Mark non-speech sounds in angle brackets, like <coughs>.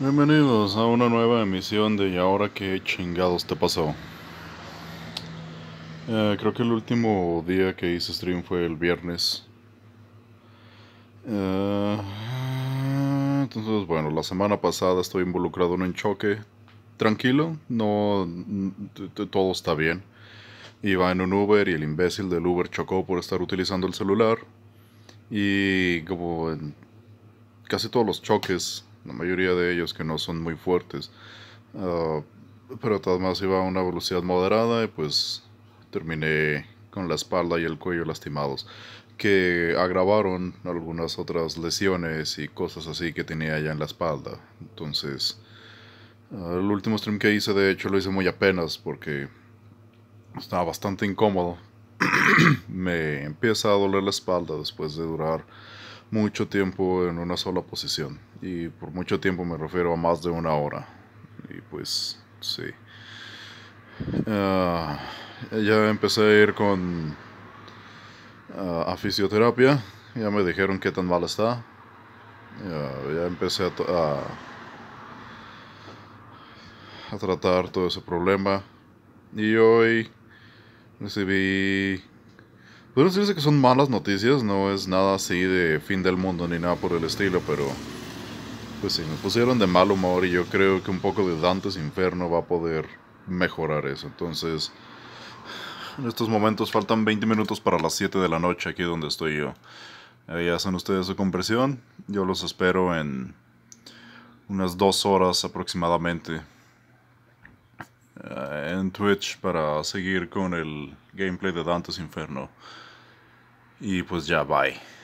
Bienvenidos a una nueva emisión de Y ahora qué chingados te pasó. Eh, creo que el último día que hice stream fue el viernes. Eh, entonces, bueno, la semana pasada estoy involucrado en un choque. Tranquilo, no todo está bien. Iba en un Uber y el imbécil del Uber chocó por estar utilizando el celular. Y como en casi todos los choques la mayoría de ellos que no son muy fuertes. Ah, pero además iba a una velocidad moderada y pues terminé con la espalda y el cuello lastimados, que agravaron algunas otras lesiones y cosas así que tenía ya en la espalda. Entonces, ah, el último stream que hice, de hecho, lo hice muy apenas porque estaba bastante incómodo. <coughs> Me empieza a doler la espalda después de durar mucho tiempo en una sola posición. Y por mucho tiempo me refiero a más de una hora. Y pues, sí. Ah, ya empecé a ir con ah, a fisioterapia. Ya me dijeron qué tan mal está. ya empecé a, a, a tratar todo ese problema. Y hoy recibí Podría decirse que son malas noticias, no es nada así de fin del mundo ni nada por el estilo, pero pues sí, me pusieron de mal humor y yo creo que un poco de Dantes Inferno va a poder mejorar eso. Entonces, en estos momentos faltan 20 minutos para las 7 de la noche aquí donde estoy yo. Ahí hacen ustedes su compresión, yo los espero en unas dos horas aproximadamente eh, en Twitch para seguir con el gameplay de Dante's Inferno. Y pues ya, bye.